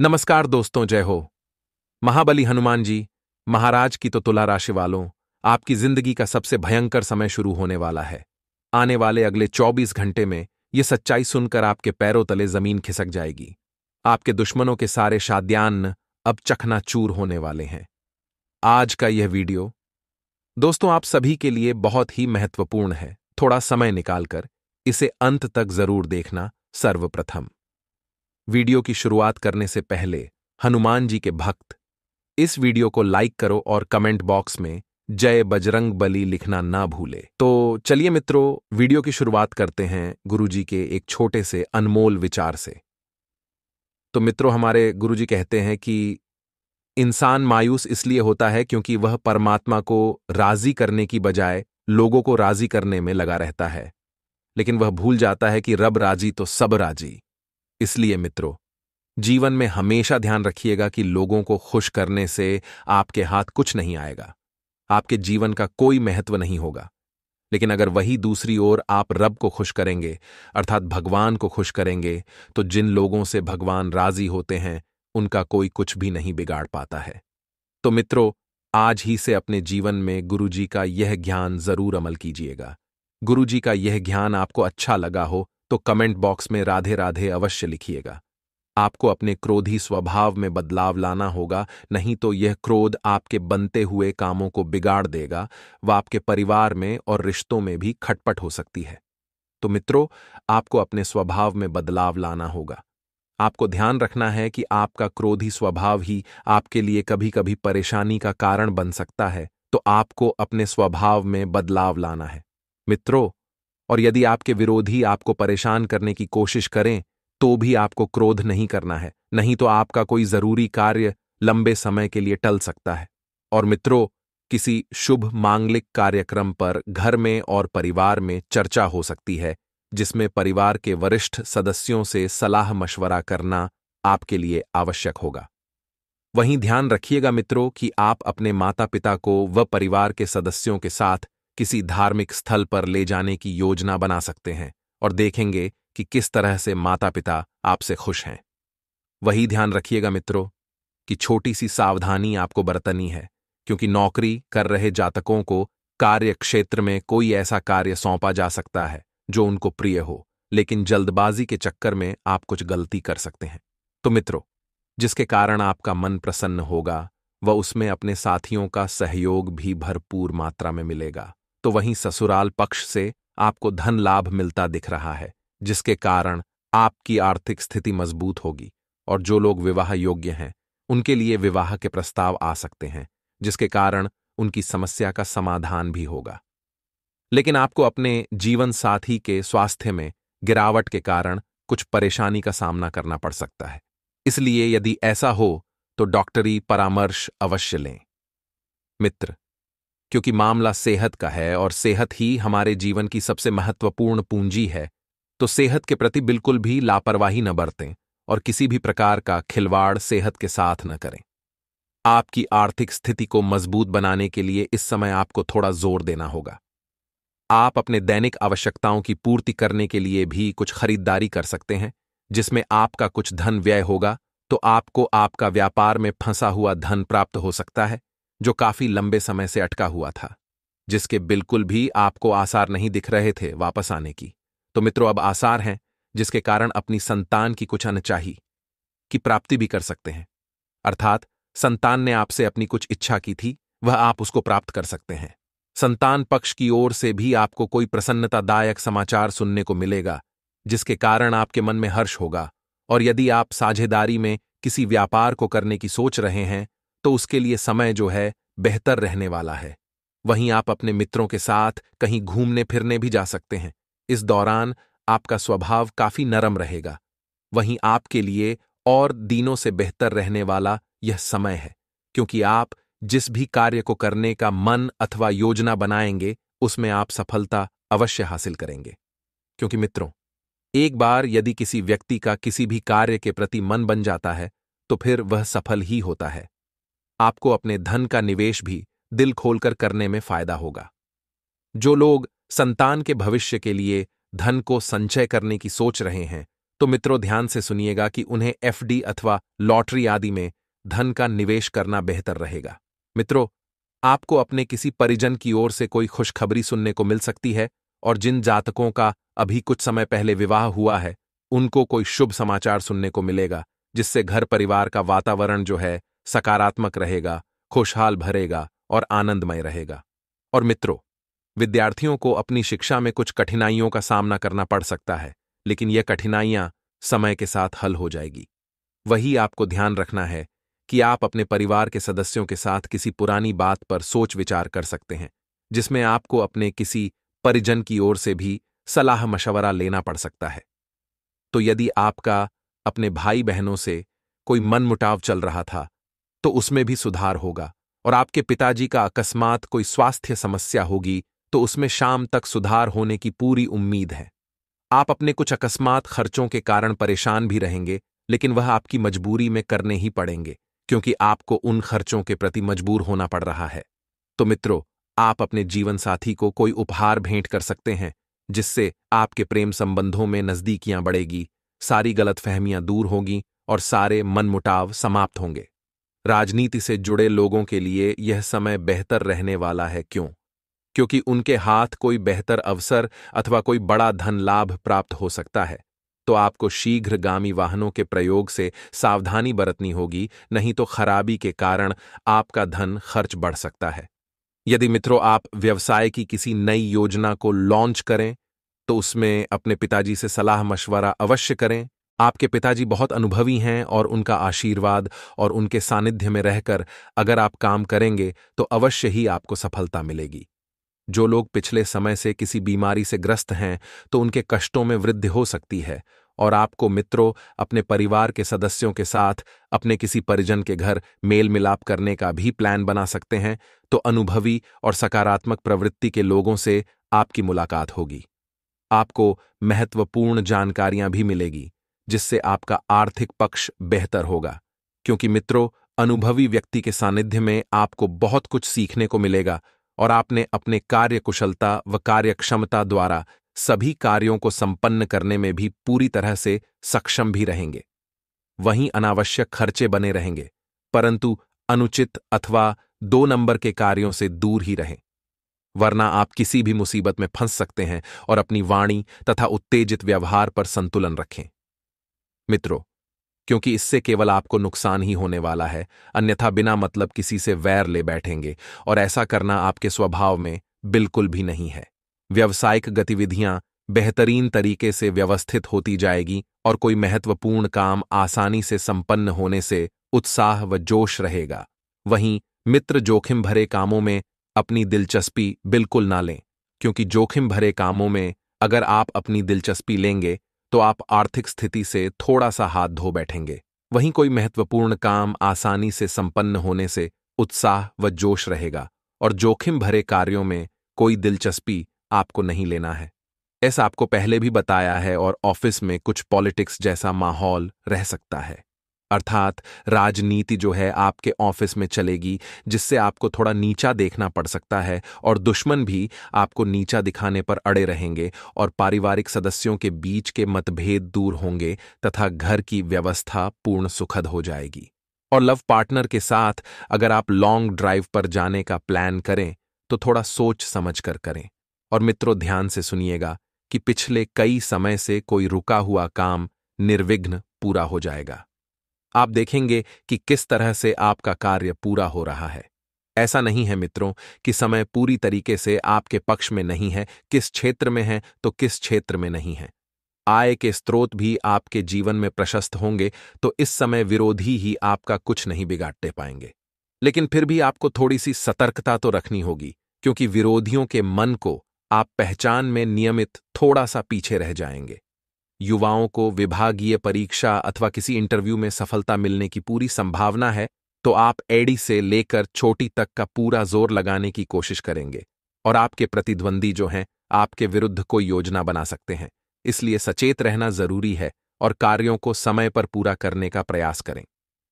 नमस्कार दोस्तों जय हो महाबली हनुमान जी महाराज की तो तुला राशि वालों आपकी जिंदगी का सबसे भयंकर समय शुरू होने वाला है आने वाले अगले 24 घंटे में ये सच्चाई सुनकर आपके पैरों तले जमीन खिसक जाएगी आपके दुश्मनों के सारे शाद्यान्न अब चखनाचूर होने वाले हैं आज का यह वीडियो दोस्तों आप सभी के लिए बहुत ही महत्वपूर्ण है थोड़ा समय निकालकर इसे अंत तक जरूर देखना सर्वप्रथम वीडियो की शुरुआत करने से पहले हनुमान जी के भक्त इस वीडियो को लाइक करो और कमेंट बॉक्स में जय बजरंग बली लिखना ना भूले तो चलिए मित्रों वीडियो की शुरुआत करते हैं गुरुजी के एक छोटे से अनमोल विचार से तो मित्रों हमारे गुरुजी कहते हैं कि इंसान मायूस इसलिए होता है क्योंकि वह परमात्मा को राजी करने की बजाय लोगों को राजी करने में लगा रहता है लेकिन वह भूल जाता है कि रब राजी तो सब राजी इसलिए मित्रों जीवन में हमेशा ध्यान रखिएगा कि लोगों को खुश करने से आपके हाथ कुछ नहीं आएगा आपके जीवन का कोई महत्व नहीं होगा लेकिन अगर वही दूसरी ओर आप रब को खुश करेंगे अर्थात भगवान को खुश करेंगे तो जिन लोगों से भगवान राजी होते हैं उनका कोई कुछ भी नहीं बिगाड़ पाता है तो मित्रों आज ही से अपने जीवन में जी का यह ज्ञान जरूर अमल कीजिएगा जी का यह ज्ञान आपको अच्छा लगा हो तो कमेंट बॉक्स में राधे राधे अवश्य लिखिएगा आपको अपने क्रोधी स्वभाव में बदलाव लाना होगा नहीं तो यह क्रोध आपके बनते हुए कामों को बिगाड़ देगा व आपके परिवार में और रिश्तों में भी खटपट हो सकती है तो मित्रों आपको अपने स्वभाव में बदलाव लाना होगा आपको ध्यान रखना है कि आपका क्रोधी स्वभाव ही आपके लिए कभी कभी परेशानी का कारण बन सकता है तो आपको अपने स्वभाव में बदलाव लाना है मित्रों और यदि आपके विरोधी आपको परेशान करने की कोशिश करें तो भी आपको क्रोध नहीं करना है नहीं तो आपका कोई जरूरी कार्य लंबे समय के लिए टल सकता है और मित्रों किसी शुभ मांगलिक कार्यक्रम पर घर में और परिवार में चर्चा हो सकती है जिसमें परिवार के वरिष्ठ सदस्यों से सलाह मशवरा करना आपके लिए आवश्यक होगा वहीं ध्यान रखिएगा मित्रों कि आप अपने माता पिता को व परिवार के सदस्यों के साथ किसी धार्मिक स्थल पर ले जाने की योजना बना सकते हैं और देखेंगे कि किस तरह से माता पिता आपसे खुश हैं वही ध्यान रखिएगा मित्रों कि छोटी सी सावधानी आपको बरतनी है क्योंकि नौकरी कर रहे जातकों को कार्य क्षेत्र में कोई ऐसा कार्य सौंपा जा सकता है जो उनको प्रिय हो लेकिन जल्दबाजी के चक्कर में आप कुछ गलती कर सकते हैं तो मित्रों जिसके कारण आपका मन प्रसन्न होगा वह उसमें अपने साथियों का सहयोग भी भरपूर मात्रा में मिलेगा तो वहीं ससुराल पक्ष से आपको धन लाभ मिलता दिख रहा है जिसके कारण आपकी आर्थिक स्थिति मजबूत होगी और जो लोग विवाह योग्य हैं उनके लिए विवाह के प्रस्ताव आ सकते हैं जिसके कारण उनकी समस्या का समाधान भी होगा लेकिन आपको अपने जीवन साथी के स्वास्थ्य में गिरावट के कारण कुछ परेशानी का सामना करना पड़ सकता है इसलिए यदि ऐसा हो तो डॉक्टरी परामर्श अवश्य लें मित्र क्योंकि मामला सेहत का है और सेहत ही हमारे जीवन की सबसे महत्वपूर्ण पूंजी है तो सेहत के प्रति बिल्कुल भी लापरवाही न बरतें और किसी भी प्रकार का खिलवाड़ सेहत के साथ न करें आपकी आर्थिक स्थिति को मजबूत बनाने के लिए इस समय आपको थोड़ा जोर देना होगा आप अपने दैनिक आवश्यकताओं की पूर्ति करने के लिए भी कुछ खरीदारी कर सकते हैं जिसमें आपका कुछ धन व्यय होगा तो आपको आपका व्यापार में फंसा हुआ धन प्राप्त हो सकता है जो काफी लंबे समय से अटका हुआ था जिसके बिल्कुल भी आपको आसार नहीं दिख रहे थे वापस आने की तो मित्रों अब आसार हैं जिसके कारण अपनी संतान की कुछ अनचाही की प्राप्ति भी कर सकते हैं अर्थात संतान ने आपसे अपनी कुछ इच्छा की थी वह आप उसको प्राप्त कर सकते हैं संतान पक्ष की ओर से भी आपको कोई प्रसन्नतादायक समाचार सुनने को मिलेगा जिसके कारण आपके मन में हर्ष होगा और यदि आप साझेदारी में किसी व्यापार को करने की सोच रहे हैं तो उसके लिए समय जो है बेहतर रहने वाला है वहीं आप अपने मित्रों के साथ कहीं घूमने फिरने भी जा सकते हैं इस दौरान आपका स्वभाव काफी नरम रहेगा वहीं आपके लिए और दिनों से बेहतर रहने वाला यह समय है क्योंकि आप जिस भी कार्य को करने का मन अथवा योजना बनाएंगे उसमें आप सफलता अवश्य हासिल करेंगे क्योंकि मित्रों एक बार यदि किसी व्यक्ति का किसी भी कार्य के प्रति मन बन जाता है तो फिर वह सफल ही होता है आपको अपने धन का निवेश भी दिल खोलकर करने में फायदा होगा जो लोग संतान के भविष्य के लिए धन को संचय करने की सोच रहे हैं तो मित्रों ध्यान से सुनिएगा कि उन्हें एफडी अथवा लॉटरी आदि में धन का निवेश करना बेहतर रहेगा मित्रों आपको अपने किसी परिजन की ओर से कोई खुशखबरी सुनने को मिल सकती है और जिन जातकों का अभी कुछ समय पहले विवाह हुआ है उनको कोई शुभ समाचार सुनने को मिलेगा जिससे घर परिवार का वातावरण जो है सकारात्मक रहेगा खुशहाल भरेगा और आनंदमय रहेगा और मित्रों विद्यार्थियों को अपनी शिक्षा में कुछ कठिनाइयों का सामना करना पड़ सकता है लेकिन यह कठिनाइयां समय के साथ हल हो जाएगी वही आपको ध्यान रखना है कि आप अपने परिवार के सदस्यों के साथ किसी पुरानी बात पर सोच विचार कर सकते हैं जिसमें आपको अपने किसी परिजन की ओर से भी सलाह मशवरा लेना पड़ सकता है तो यदि आपका अपने भाई बहनों से कोई मनमुटाव चल रहा था तो उसमें भी सुधार होगा और आपके पिताजी का अकस्मात कोई स्वास्थ्य समस्या होगी तो उसमें शाम तक सुधार होने की पूरी उम्मीद है आप अपने कुछ अकस्मात खर्चों के कारण परेशान भी रहेंगे लेकिन वह आपकी मजबूरी में करने ही पड़ेंगे क्योंकि आपको उन खर्चों के प्रति मजबूर होना पड़ रहा है तो मित्रों आप अपने जीवन साथी को कोई उपहार भेंट कर सकते हैं जिससे आपके प्रेम संबंधों में नजदीकियां बढ़ेगी सारी गलतफहमियां दूर होंगी और सारे मनमुटाव समाप्त होंगे राजनीति से जुड़े लोगों के लिए यह समय बेहतर रहने वाला है क्यों क्योंकि उनके हाथ कोई बेहतर अवसर अथवा कोई बड़ा धन लाभ प्राप्त हो सकता है तो आपको शीघ्रगामी वाहनों के प्रयोग से सावधानी बरतनी होगी नहीं तो खराबी के कारण आपका धन खर्च बढ़ सकता है यदि मित्रों आप व्यवसाय की किसी नई योजना को लॉन्च करें तो उसमें अपने पिताजी से सलाह मशवरा अवश्य करें आपके पिताजी बहुत अनुभवी हैं और उनका आशीर्वाद और उनके सानिध्य में रहकर अगर आप काम करेंगे तो अवश्य ही आपको सफलता मिलेगी जो लोग पिछले समय से किसी बीमारी से ग्रस्त हैं तो उनके कष्टों में वृद्धि हो सकती है और आपको मित्रों अपने परिवार के सदस्यों के साथ अपने किसी परिजन के घर मेल मिलाप करने का भी प्लान बना सकते हैं तो अनुभवी और सकारात्मक प्रवृत्ति के लोगों से आपकी मुलाकात होगी आपको महत्वपूर्ण जानकारियां भी मिलेगी जिससे आपका आर्थिक पक्ष बेहतर होगा क्योंकि मित्रों अनुभवी व्यक्ति के सानिध्य में आपको बहुत कुछ सीखने को मिलेगा और आपने अपने कार्य कुशलता व कार्यक्षमता द्वारा सभी कार्यों को संपन्न करने में भी पूरी तरह से सक्षम भी रहेंगे वहीं अनावश्यक खर्चे बने रहेंगे परंतु अनुचित अथवा दो नंबर के कार्यों से दूर ही रहें वरना आप किसी भी मुसीबत में फंस सकते हैं और अपनी वाणी तथा उत्तेजित व्यवहार पर संतुलन रखें मित्रों क्योंकि इससे केवल आपको नुकसान ही होने वाला है अन्यथा बिना मतलब किसी से वैर ले बैठेंगे और ऐसा करना आपके स्वभाव में बिल्कुल भी नहीं है व्यावसायिक गतिविधियां बेहतरीन तरीके से व्यवस्थित होती जाएगी और कोई महत्वपूर्ण काम आसानी से संपन्न होने से उत्साह व जोश रहेगा वहीं मित्र जोखिम भरे कामों में अपनी दिलचस्पी बिल्कुल ना लें क्योंकि जोखिम भरे कामों में अगर आप अपनी दिलचस्पी लेंगे तो आप आर्थिक स्थिति से थोड़ा सा हाथ धो बैठेंगे वहीं कोई महत्वपूर्ण काम आसानी से संपन्न होने से उत्साह व जोश रहेगा और जोखिम भरे कार्यों में कोई दिलचस्पी आपको नहीं लेना है ऐसा आपको पहले भी बताया है और ऑफिस में कुछ पॉलिटिक्स जैसा माहौल रह सकता है अर्थात राजनीति जो है आपके ऑफिस में चलेगी जिससे आपको थोड़ा नीचा देखना पड़ सकता है और दुश्मन भी आपको नीचा दिखाने पर अड़े रहेंगे और पारिवारिक सदस्यों के बीच के मतभेद दूर होंगे तथा घर की व्यवस्था पूर्ण सुखद हो जाएगी और लव पार्टनर के साथ अगर आप लॉन्ग ड्राइव पर जाने का प्लान करें तो थोड़ा सोच समझ कर करें और मित्रों ध्यान से सुनिएगा कि पिछले कई समय से कोई रुका हुआ काम निर्विघ्न पूरा हो जाएगा आप देखेंगे कि किस तरह से आपका कार्य पूरा हो रहा है ऐसा नहीं है मित्रों कि समय पूरी तरीके से आपके पक्ष में नहीं है किस क्षेत्र में है तो किस क्षेत्र में नहीं है आय के स्रोत भी आपके जीवन में प्रशस्त होंगे तो इस समय विरोधी ही आपका कुछ नहीं बिगाड़ते पाएंगे लेकिन फिर भी आपको थोड़ी सी सतर्कता तो रखनी होगी क्योंकि विरोधियों के मन को आप पहचान में नियमित थोड़ा सा पीछे रह जाएंगे युवाओं को विभागीय परीक्षा अथवा किसी इंटरव्यू में सफलता मिलने की पूरी संभावना है तो आप एड़ी से लेकर छोटी तक का पूरा जोर लगाने की कोशिश करेंगे और आपके प्रतिद्वंदी जो हैं आपके विरुद्ध कोई योजना बना सकते हैं इसलिए सचेत रहना जरूरी है और कार्यों को समय पर पूरा करने का प्रयास करें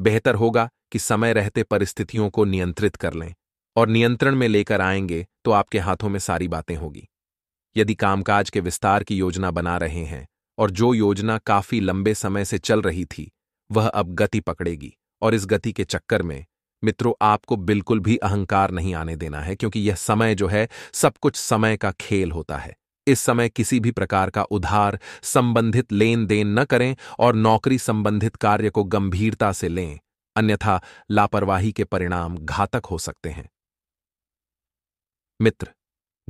बेहतर होगा कि समय रहते परिस्थितियों को नियंत्रित कर लें और नियंत्रण में लेकर आएंगे तो आपके हाथों में सारी बातें होगी यदि कामकाज के विस्तार की योजना बना रहे हैं और जो योजना काफी लंबे समय से चल रही थी वह अब गति पकड़ेगी और इस गति के चक्कर में मित्रों आपको बिल्कुल भी अहंकार नहीं आने देना है क्योंकि यह समय जो है सब कुछ समय का खेल होता है इस समय किसी भी प्रकार का उधार संबंधित लेन देन न करें और नौकरी संबंधित कार्य को गंभीरता से लें अन्यथा लापरवाही के परिणाम घातक हो सकते हैं मित्र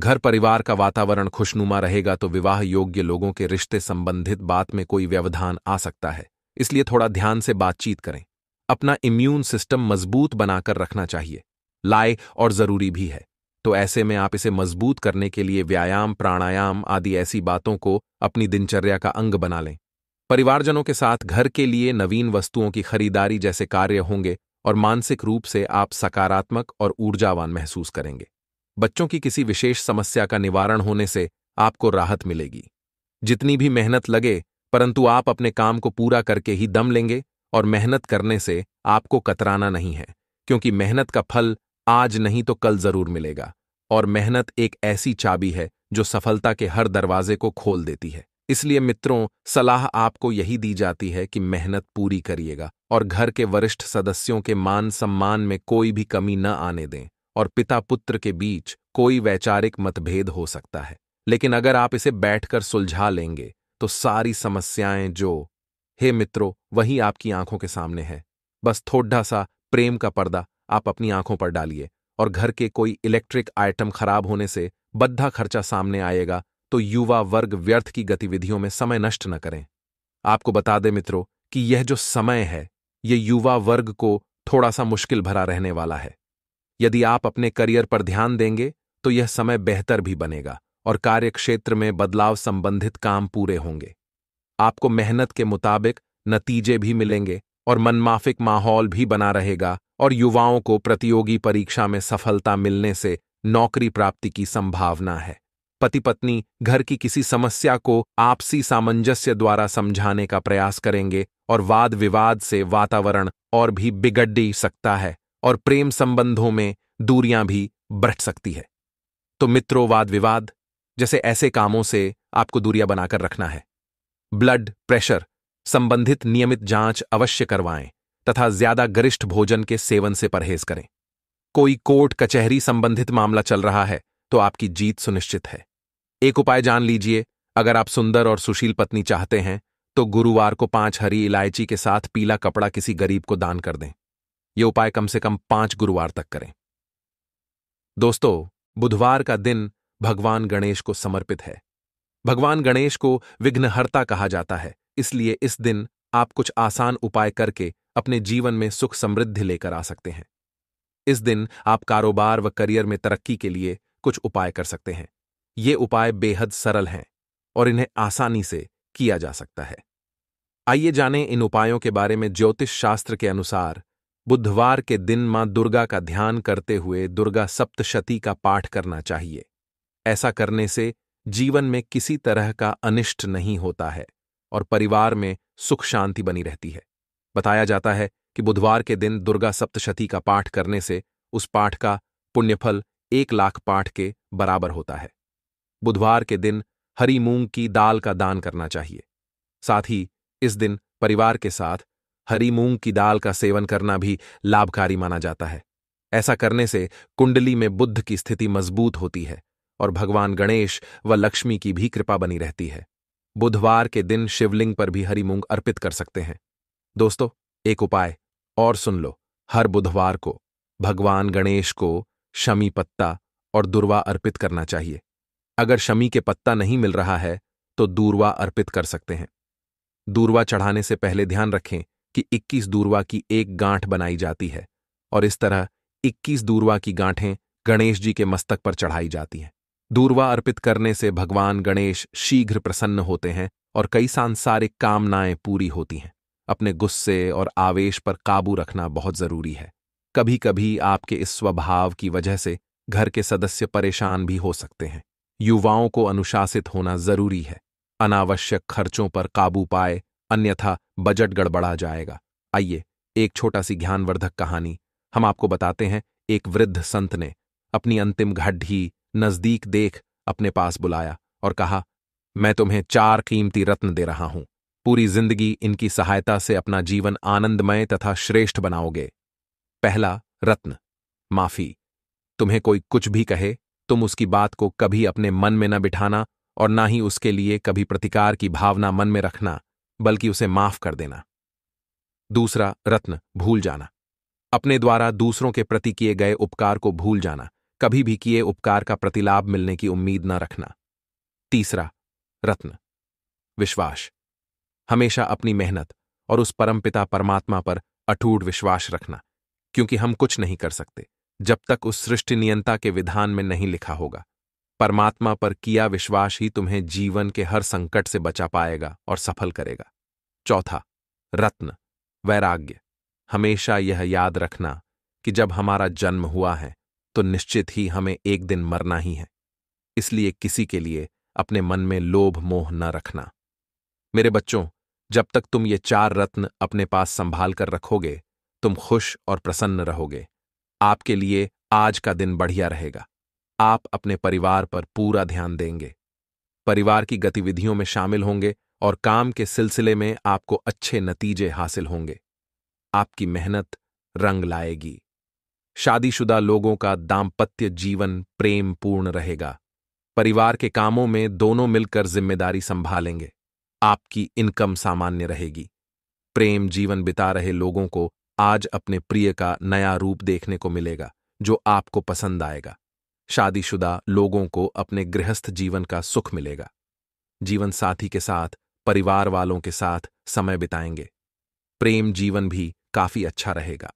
घर परिवार का वातावरण खुशनुमा रहेगा तो विवाह योग्य लोगों के रिश्ते संबंधित बात में कोई व्यवधान आ सकता है इसलिए थोड़ा ध्यान से बातचीत करें अपना इम्यून सिस्टम मजबूत बनाकर रखना चाहिए लाए और जरूरी भी है तो ऐसे में आप इसे मजबूत करने के लिए व्यायाम प्राणायाम आदि ऐसी बातों को अपनी दिनचर्या का अंग बना लें परिवारजनों के साथ घर के लिए नवीन वस्तुओं की खरीदारी जैसे कार्य होंगे और मानसिक रूप से आप सकारात्मक और ऊर्जावान महसूस करेंगे बच्चों की किसी विशेष समस्या का निवारण होने से आपको राहत मिलेगी जितनी भी मेहनत लगे परंतु आप अपने काम को पूरा करके ही दम लेंगे और मेहनत करने से आपको कतराना नहीं है क्योंकि मेहनत का फल आज नहीं तो कल जरूर मिलेगा और मेहनत एक ऐसी चाबी है जो सफलता के हर दरवाजे को खोल देती है इसलिए मित्रों सलाह आपको यही दी जाती है कि मेहनत पूरी करिएगा और घर के वरिष्ठ सदस्यों के मान सम्मान में कोई भी कमी न आने दें और पिता पुत्र के बीच कोई वैचारिक मतभेद हो सकता है लेकिन अगर आप इसे बैठकर सुलझा लेंगे तो सारी समस्याएं जो हे मित्रों वही आपकी आंखों के सामने है बस थोड़ा सा प्रेम का पर्दा आप अपनी आंखों पर डालिए और घर के कोई इलेक्ट्रिक आइटम खराब होने से बद्धा खर्चा सामने आएगा तो युवा वर्ग व्यर्थ की गतिविधियों में समय नष्ट न करें आपको बता दें मित्रों कि यह जो समय है ये युवा वर्ग को थोड़ा सा मुश्किल भरा रहने वाला है यदि आप अपने करियर पर ध्यान देंगे तो यह समय बेहतर भी बनेगा और कार्यक्षेत्र में बदलाव संबंधित काम पूरे होंगे आपको मेहनत के मुताबिक नतीजे भी मिलेंगे और मनमाफिक माहौल भी बना रहेगा और युवाओं को प्रतियोगी परीक्षा में सफलता मिलने से नौकरी प्राप्ति की संभावना है पति पत्नी घर की किसी समस्या को आपसी सामंजस्य द्वारा समझाने का प्रयास करेंगे और वाद विवाद से वातावरण और भी बिगड़ सकता है और प्रेम संबंधों में दूरियां भी बढ़ सकती है तो मित्रों वाद विवाद जैसे ऐसे कामों से आपको दूरियां बनाकर रखना है ब्लड प्रेशर संबंधित नियमित जांच अवश्य करवाएं तथा ज्यादा गरिष्ठ भोजन के सेवन से परहेज करें कोई कोर्ट कचहरी संबंधित मामला चल रहा है तो आपकी जीत सुनिश्चित है एक उपाय जान लीजिए अगर आप सुंदर और सुशील पत्नी चाहते हैं तो गुरुवार को पांच हरी इलायची के साथ पीला कपड़ा किसी गरीब को दान कर दें ये उपाय कम से कम पांच गुरुवार तक करें दोस्तों बुधवार का दिन भगवान गणेश को समर्पित है भगवान गणेश को विघ्नहर्ता कहा जाता है इसलिए इस दिन आप कुछ आसान उपाय करके अपने जीवन में सुख समृद्धि लेकर आ सकते हैं इस दिन आप कारोबार व करियर में तरक्की के लिए कुछ उपाय कर सकते हैं ये उपाय बेहद सरल हैं और इन्हें आसानी से किया जा सकता है आइए जानें इन उपायों के बारे में ज्योतिष शास्त्र के अनुसार बुधवार के दिन मां दुर्गा का ध्यान करते हुए दुर्गा सप्तशती का पाठ करना चाहिए ऐसा करने से जीवन में किसी तरह का अनिष्ट नहीं होता है और परिवार में सुख शांति बनी रहती है बताया जाता है कि बुधवार के दिन दुर्गा सप्तशती का पाठ करने से उस पाठ का पुण्यफल एक लाख पाठ के बराबर होता है बुधवार के दिन हरी मूंग की दाल का दान करना चाहिए साथ ही इस दिन परिवार के साथ हरी मूंग की दाल का सेवन करना भी लाभकारी माना जाता है ऐसा करने से कुंडली में बुद्ध की स्थिति मजबूत होती है और भगवान गणेश व लक्ष्मी की भी कृपा बनी रहती है बुधवार के दिन शिवलिंग पर भी हरी मूंग अर्पित कर सकते हैं दोस्तों एक उपाय और सुन लो हर बुधवार को भगवान गणेश को शमी पत्ता और दुर्वा अर्पित करना चाहिए अगर शमी के पत्ता नहीं मिल रहा है तो दूरवा अर्पित कर सकते हैं दूरवा चढ़ाने से पहले ध्यान रखें कि 21 दूरवा की एक गांठ बनाई जाती है और इस तरह 21 दूरवा की गांठें गणेश जी के मस्तक पर चढ़ाई जाती हैं दूरवा अर्पित करने से भगवान गणेश शीघ्र प्रसन्न होते हैं और कई सांसारिक कामनाएं पूरी होती हैं अपने गुस्से और आवेश पर काबू रखना बहुत जरूरी है कभी कभी आपके इस स्वभाव की वजह से घर के सदस्य परेशान भी हो सकते हैं युवाओं को अनुशासित होना जरूरी है अनावश्यक खर्चों पर काबू पाए अन्यथा बजट गड़बड़ा जाएगा आइए एक छोटा सी ज्ञानवर्धक कहानी हम आपको बताते हैं एक वृद्ध संत ने अपनी अंतिम घड्ढी ही नजदीक देख अपने पास बुलाया और कहा मैं तुम्हें चार कीमती रत्न दे रहा हूं पूरी जिंदगी इनकी सहायता से अपना जीवन आनंदमय तथा श्रेष्ठ बनाओगे पहला रत्न माफी तुम्हें कोई कुछ भी कहे तुम उसकी बात को कभी अपने मन में न बिठाना और ना ही उसके लिए कभी प्रतिकार की भावना मन में रखना बल्कि उसे माफ कर देना दूसरा रत्न भूल जाना अपने द्वारा दूसरों के प्रति किए गए उपकार को भूल जाना कभी भी किए उपकार का प्रतिलाभ मिलने की उम्मीद न रखना तीसरा रत्न विश्वास हमेशा अपनी मेहनत और उस परमपिता परमात्मा पर अटूट विश्वास रखना क्योंकि हम कुछ नहीं कर सकते जब तक उस सृष्टि नियंता के विधान में नहीं लिखा होगा परमात्मा पर किया विश्वास ही तुम्हें जीवन के हर संकट से बचा पाएगा और सफल करेगा चौथा रत्न वैराग्य हमेशा यह याद रखना कि जब हमारा जन्म हुआ है तो निश्चित ही हमें एक दिन मरना ही है इसलिए किसी के लिए अपने मन में लोभ मोह न रखना मेरे बच्चों जब तक तुम ये चार रत्न अपने पास संभाल कर रखोगे तुम खुश और प्रसन्न रहोगे आपके लिए आज का दिन बढ़िया रहेगा आप अपने परिवार पर पूरा ध्यान देंगे परिवार की गतिविधियों में शामिल होंगे और काम के सिलसिले में आपको अच्छे नतीजे हासिल होंगे आपकी मेहनत रंग लाएगी शादीशुदा लोगों का दाम्पत्य जीवन प्रेम पूर्ण रहेगा परिवार के कामों में दोनों मिलकर जिम्मेदारी संभालेंगे आपकी इनकम सामान्य रहेगी प्रेम जीवन बिता रहे लोगों को आज अपने प्रिय का नया रूप देखने को मिलेगा जो आपको पसंद आएगा शादीशुदा लोगों को अपने गृहस्थ जीवन का सुख मिलेगा जीवन साथी के साथ परिवार वालों के साथ समय बिताएंगे प्रेम जीवन भी काफी अच्छा रहेगा